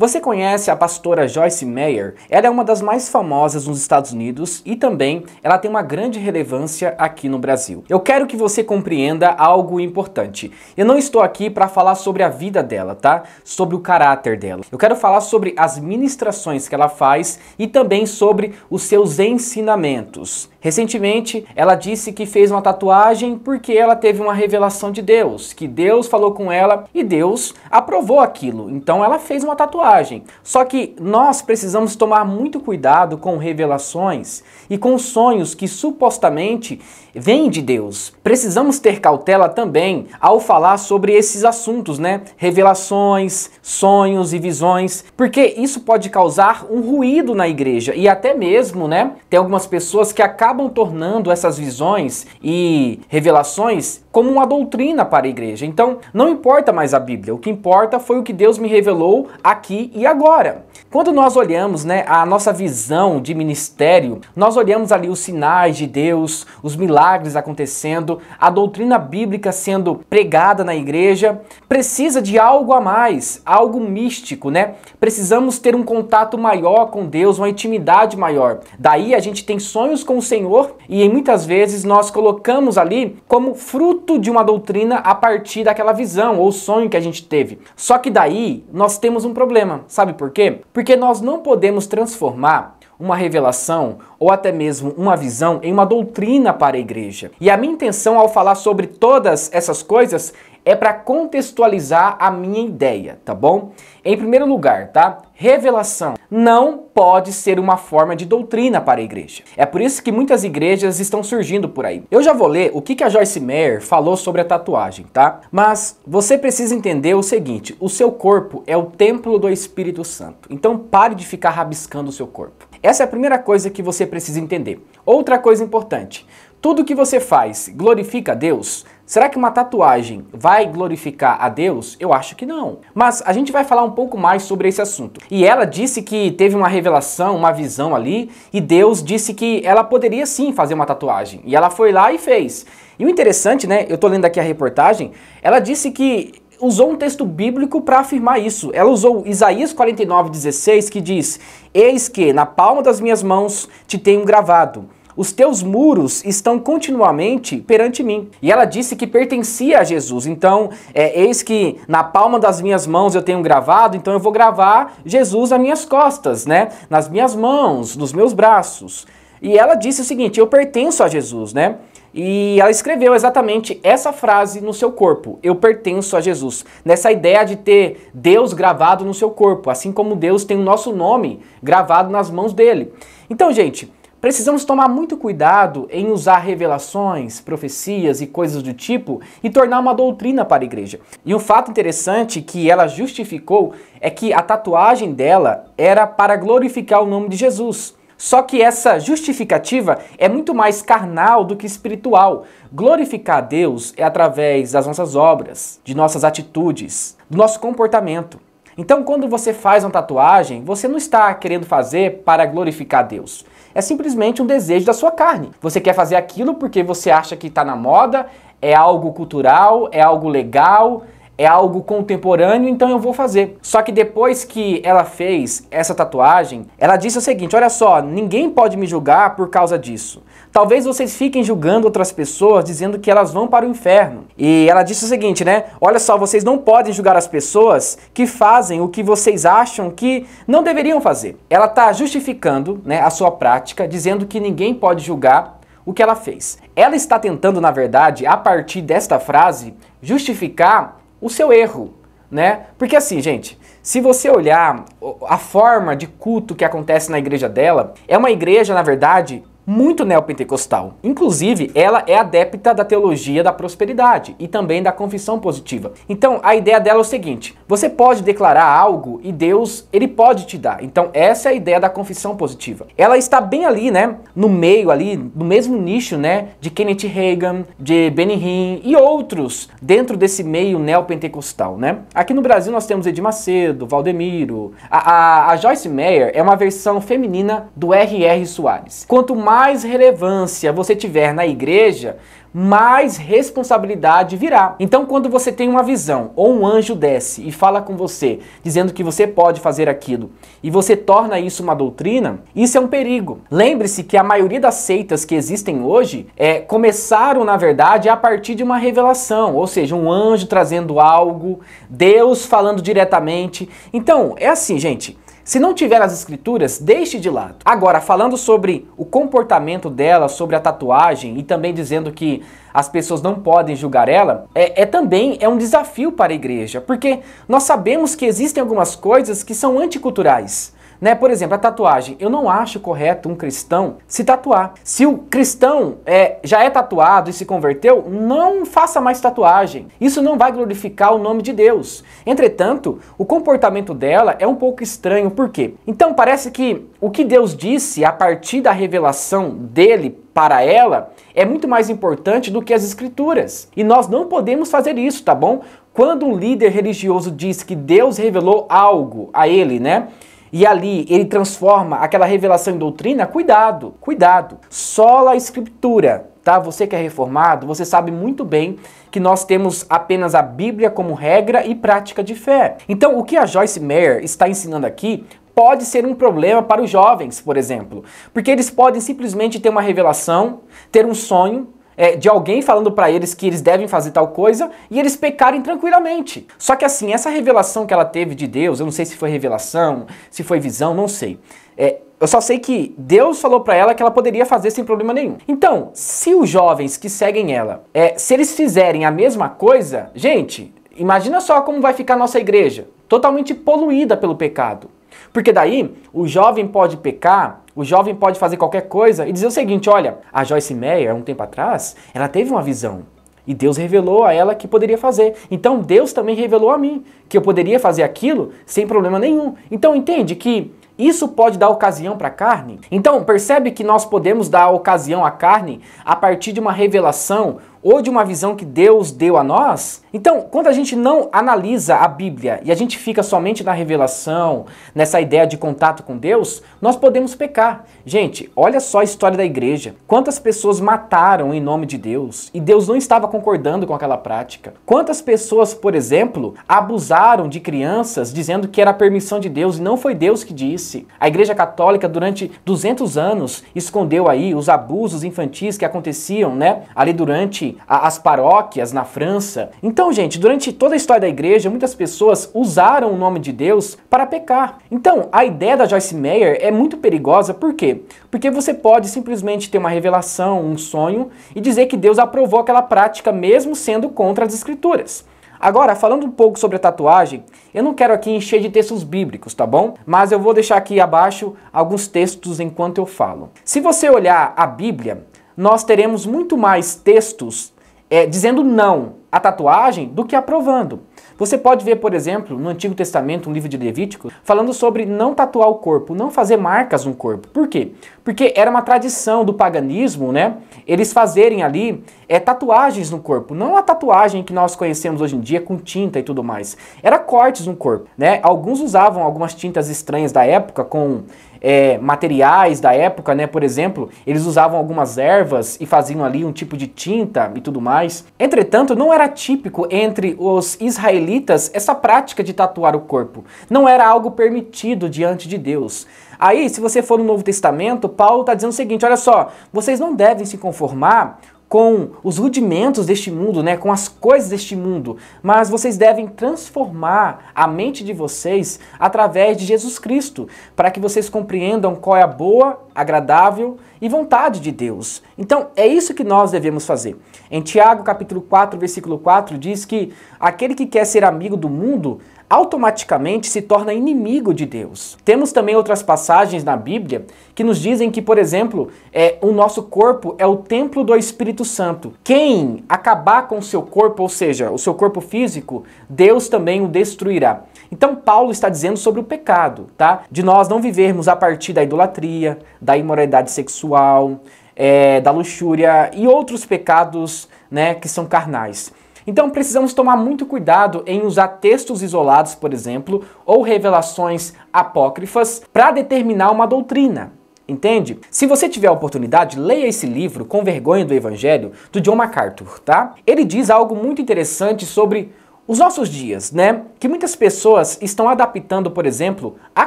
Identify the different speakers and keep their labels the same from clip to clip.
Speaker 1: Você conhece a pastora Joyce Meyer? Ela é uma das mais famosas nos Estados Unidos e também ela tem uma grande relevância aqui no Brasil. Eu quero que você compreenda algo importante. Eu não estou aqui para falar sobre a vida dela, tá? Sobre o caráter dela. Eu quero falar sobre as ministrações que ela faz e também sobre os seus ensinamentos. Recentemente, ela disse que fez uma tatuagem porque ela teve uma revelação de Deus, que Deus falou com ela e Deus aprovou aquilo. Então ela fez uma tatuagem mensagem. Só que nós precisamos tomar muito cuidado com revelações e com sonhos que supostamente vêm de Deus. Precisamos ter cautela também ao falar sobre esses assuntos, né? Revelações, sonhos e visões, porque isso pode causar um ruído na igreja e até mesmo, né? Tem algumas pessoas que acabam tornando essas visões e revelações como uma doutrina para a igreja. Então, não importa mais a Bíblia, o que importa foi o que Deus me revelou aqui e agora. Quando nós olhamos né, a nossa visão de ministério, nós olhamos ali os sinais de Deus, os milagres acontecendo, a doutrina bíblica sendo pregada na igreja, precisa de algo a mais, algo místico, né? Precisamos ter um contato maior com Deus, uma intimidade maior. Daí a gente tem sonhos com o Senhor e muitas vezes nós colocamos ali como fruto de uma doutrina a partir daquela visão ou sonho que a gente teve. Só que daí nós temos um problema problema. Sabe por quê? Porque nós não podemos transformar uma revelação ou até mesmo uma visão em uma doutrina para a igreja. E a minha intenção ao falar sobre todas essas coisas é para contextualizar a minha ideia, tá bom? Em primeiro lugar, tá? Revelação não pode ser uma forma de doutrina para a igreja. É por isso que muitas igrejas estão surgindo por aí. Eu já vou ler o que, a Joyce Meyer falou sobre a tatuagem, tá? Mas você precisa entender o seguinte: o seu corpo é o templo do Espírito Santo. Então pare de ficar rabiscando o seu corpo. Essa é a primeira coisa que você precisa entender. Outra coisa importante: tudo que você faz glorifica a Deus, Será que uma tatuagem vai glorificar a Deus? Eu acho que não. Mas a gente vai falar um pouco mais sobre esse assunto. E ela disse que teve uma revelação, uma visão ali, e Deus disse que ela poderia sim fazer uma tatuagem. E ela foi lá e fez. E o interessante, né? Eu tô lendo aqui a reportagem, ela disse que usou um texto bíblico para afirmar isso. Ela usou Isaías 49:16 que diz: "Eis que na palma das minhas mãos te tenho gravado" Os teus muros estão continuamente perante mim. E ela disse que pertencia a Jesus. Então, é, eis que na palma das minhas mãos eu tenho gravado, então eu vou gravar Jesus nas minhas costas, né? Nas minhas mãos, nos meus braços. E ela disse o seguinte: Eu pertenço a Jesus, né? E ela escreveu exatamente essa frase no seu corpo: Eu pertenço a Jesus. Nessa ideia de ter Deus gravado no seu corpo, assim como Deus tem o nosso nome gravado nas mãos dele. Então, gente, Precisamos tomar muito cuidado em usar revelações, profecias e coisas do tipo e tornar uma doutrina para a igreja. E um fato interessante que ela justificou é que a tatuagem dela era para glorificar o nome de Jesus. Só que essa justificativa é muito mais carnal do que espiritual. Glorificar a Deus é através das nossas obras, de nossas atitudes, do nosso comportamento. Então, quando você faz uma tatuagem, você não está querendo fazer para glorificar Deus. É simplesmente um desejo da sua carne. Você quer fazer aquilo porque você acha que está na moda, é algo cultural, é algo legal, é algo contemporâneo, então eu vou fazer. Só que depois que ela fez essa tatuagem, ela disse o seguinte: olha só, ninguém pode me julgar por causa disso. Talvez vocês fiquem julgando outras pessoas, dizendo que elas vão para o inferno. E ela disse o seguinte, né? Olha só, vocês não podem julgar as pessoas que fazem o que vocês acham que não deveriam fazer. Ela está justificando né, a sua prática, dizendo que ninguém pode julgar o que ela fez. Ela está tentando, na verdade, a partir desta frase, justificar o seu erro, né? Porque assim, gente, se você olhar a forma de culto que acontece na igreja dela, é uma igreja, na verdade, muito neopentecostal. Inclusive, ela é adepta da teologia da prosperidade e também da confissão positiva. Então, a ideia dela é o seguinte: você pode declarar algo e Deus, ele pode te dar. Então, essa é a ideia da confissão positiva. Ela está bem ali, né, no meio ali, no mesmo nicho, né, de Kenneth Reagan, de Benny Hinn e outros dentro desse meio neopentecostal, né? Aqui no Brasil nós temos Edir Macedo, Valdemiro. A, a, a Joyce Meyer é uma versão feminina do R.R. Soares. Quanto mais mais relevância você tiver na igreja, mais responsabilidade virá. Então, quando você tem uma visão ou um anjo desce e fala com você, dizendo que você pode fazer aquilo, e você torna isso uma doutrina, isso é um perigo. Lembre-se que a maioria das seitas que existem hoje é, começaram, na verdade, a partir de uma revelação, ou seja, um anjo trazendo algo, Deus falando diretamente. Então, é assim, gente. Se não tiver nas escrituras, deixe de lado. Agora, falando sobre o comportamento dela, sobre a tatuagem e também dizendo que as pessoas não podem julgar ela, é, é, também é um desafio para a igreja, porque nós sabemos que existem algumas coisas que são anticulturais. Né? Por exemplo, a tatuagem. Eu não acho correto um cristão se tatuar. Se o cristão é, já é tatuado e se converteu, não faça mais tatuagem. Isso não vai glorificar o nome de Deus. Entretanto, o comportamento dela é um pouco estranho. Por quê? Então parece que o que Deus disse a partir da revelação dele para ela é muito mais importante do que as escrituras. E nós não podemos fazer isso, tá bom? Quando um líder religioso diz que Deus revelou algo a ele, né? e ali ele transforma aquela revelação em doutrina, cuidado, cuidado. Sola a escritura, tá? Você que é reformado, você sabe muito bem que nós temos apenas a Bíblia como regra e prática de fé. Então, o que a Joyce Meyer está ensinando aqui pode ser um problema para os jovens, por exemplo, porque eles podem simplesmente ter uma revelação, ter um sonho é, de alguém falando para eles que eles devem fazer tal coisa e eles pecarem tranquilamente. Só que assim, essa revelação que ela teve de Deus, eu não sei se foi revelação, se foi visão, não sei. É, eu só sei que Deus falou para ela que ela poderia fazer sem problema nenhum. Então, se os jovens que seguem ela, é, se eles fizerem a mesma coisa, gente, imagina só como vai ficar a nossa igreja, totalmente poluída pelo pecado. Porque daí o jovem pode pecar o jovem pode fazer qualquer coisa e dizer o seguinte: olha, a Joyce Meyer, há um tempo atrás, ela teve uma visão. E Deus revelou a ela que poderia fazer. Então Deus também revelou a mim que eu poderia fazer aquilo sem problema nenhum. Então entende que isso pode dar ocasião para a carne? Então, percebe que nós podemos dar ocasião à carne a partir de uma revelação ou de uma visão que Deus deu a nós? Então, quando a gente não analisa a Bíblia e a gente fica somente na revelação, nessa ideia de contato com Deus, nós podemos pecar. Gente, olha só a história da igreja. Quantas pessoas mataram em nome de Deus e Deus não estava concordando com aquela prática? Quantas pessoas, por exemplo, abusaram de crianças dizendo que era a permissão de Deus e não foi Deus que disse? A igreja católica, durante 200 anos, escondeu aí os abusos infantis que aconteciam, né, ali durante Assim, as paróquias na França. Então, gente, durante toda a história da igreja, muitas pessoas usaram o nome de Deus para pecar. Então, a ideia da Joyce Meyer é muito perigosa, por quê? Porque você pode simplesmente ter uma revelação, um sonho e dizer que Deus aprovou aquela prática mesmo sendo contra as escrituras. Agora, falando um pouco sobre a tatuagem, eu não quero aqui encher de textos bíblicos, tá bom? Mas eu vou deixar aqui abaixo alguns textos enquanto eu falo. Se você olhar a Bíblia, nós teremos muito mais textos é, dizendo não à tatuagem do que aprovando. Você pode ver, por exemplo, no Antigo Testamento, um livro de Levítico, falando sobre não tatuar o corpo, não fazer marcas no corpo. Por quê? Porque era uma tradição do paganismo, né? Eles fazerem ali é, tatuagens no corpo, não a tatuagem que nós conhecemos hoje em dia com tinta e tudo mais. Era cortes no corpo, né? Alguns usavam algumas tintas estranhas da época com é, materiais da época, né? Por exemplo, eles usavam algumas ervas e faziam ali um tipo de tinta e tudo mais. Entretanto, não era típico entre os israelitas israelitas, essa prática de tatuar o corpo não era algo permitido diante de Deus. Aí, se você for no Novo Testamento, Paulo está dizendo o seguinte: olha só, vocês não devem se conformar com os rudimentos deste mundo, né, com as coisas deste mundo, mas vocês devem transformar a mente de vocês através de Jesus Cristo, para que vocês compreendam qual é a boa, agradável e vontade de Deus. Então, é isso que nós devemos fazer. Em Tiago, capítulo 4, versículo 4, diz que aquele que quer ser amigo do mundo automaticamente se torna inimigo de Deus. Temos também outras passagens na Bíblia que nos dizem que, por exemplo, é, o nosso corpo é o templo do Espírito Santo. Quem acabar com o seu corpo, ou seja, o seu corpo físico, Deus também o destruirá. Então Paulo está dizendo sobre o pecado, tá? De nós não vivermos a partir da idolatria, da imoralidade sexual, é, da luxúria e outros pecados, né, que são carnais. Então precisamos tomar muito cuidado em usar textos isolados, por exemplo, ou revelações apócrifas para determinar uma doutrina. Entende? Se você tiver a oportunidade, leia esse livro, Com Vergonha do Evangelho, do John MacArthur, tá? Ele diz algo muito interessante sobre os nossos dias, né? Que muitas pessoas estão adaptando, por exemplo, a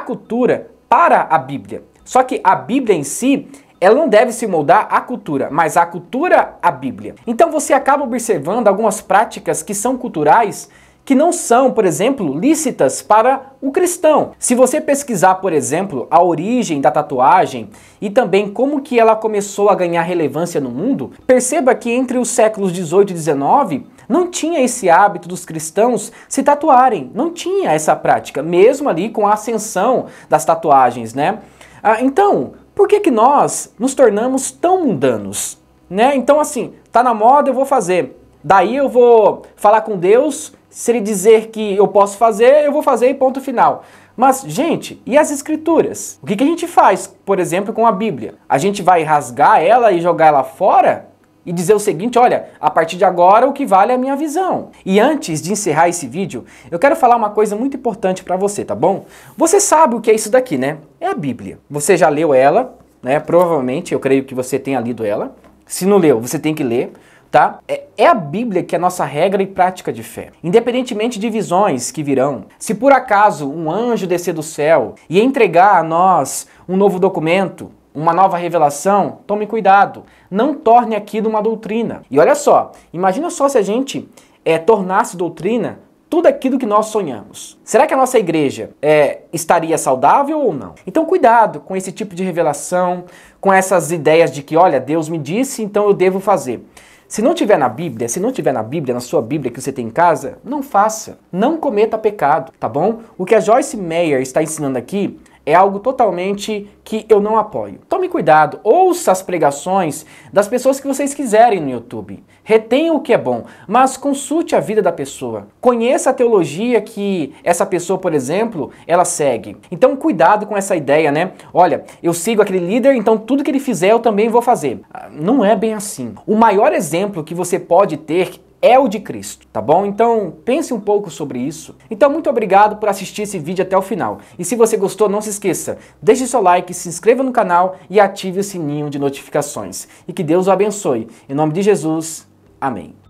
Speaker 1: cultura para a Bíblia. Só que a Bíblia em si, ela não deve se moldar à cultura, mas à cultura à Bíblia. Então você acaba observando algumas práticas que são culturais que não são, por exemplo, lícitas para o cristão. Se você pesquisar, por exemplo, a origem da tatuagem e também como que ela começou a ganhar relevância no mundo, perceba que entre os séculos 18 e 19 não tinha esse hábito dos cristãos se tatuarem, não tinha essa prática, mesmo ali com a ascensão das tatuagens, né? Ah, então, por que, que nós nos tornamos tão mundanos? Né? Então, assim, tá na moda, eu vou fazer. Daí eu vou falar com Deus, se ele dizer que eu posso fazer, eu vou fazer e ponto final. Mas, gente, e as escrituras? O que, que a gente faz, por exemplo, com a Bíblia? A gente vai rasgar ela e jogar ela fora? e dizer o seguinte: olha, a partir de agora o que vale é a minha visão. E antes de encerrar esse vídeo, eu quero falar uma coisa muito importante para você, tá bom? Você sabe o que é isso daqui, né? É a Bíblia. Você já leu ela, né? Provavelmente, eu creio que você tenha lido ela. Se não leu, você tem que ler. Tá? É, é a Bíblia que é a nossa regra e prática de fé. Independentemente de visões que virão, se por acaso um anjo descer do céu e entregar a nós um novo documento, uma nova revelação, tome cuidado. Não torne aquilo uma doutrina. E olha só, imagina só se a gente é, tornasse doutrina tudo aquilo que nós sonhamos. Será que a nossa igreja é, estaria saudável ou não? Então, cuidado com esse tipo de revelação, com essas ideias de que, olha, Deus me disse, então eu devo fazer. Se não tiver na Bíblia, se não tiver na Bíblia, na sua Bíblia que você tem em casa, não faça. Não cometa pecado, tá bom? O que a Joyce Meyer está ensinando aqui é algo totalmente que eu não apoio. Tome cuidado, ouça as pregações das pessoas que vocês quiserem no YouTube. Retenha o que é bom, mas consulte a vida da pessoa. Conheça a teologia que essa pessoa, por exemplo, ela segue. Então cuidado com essa ideia, né? Olha, eu sigo aquele líder, então tudo que ele fizer eu também vou fazer. Ah, não é bem assim. O maior exemplo que você pode ter é o de Cristo, tá bom? Então pense um pouco sobre isso. Então muito obrigado por assistir esse vídeo até o final. E se você gostou, não se esqueça, deixe seu like, se inscreva no canal e ative o sininho de notificações. E que Deus o abençoe. Em nome de Jesus, amém.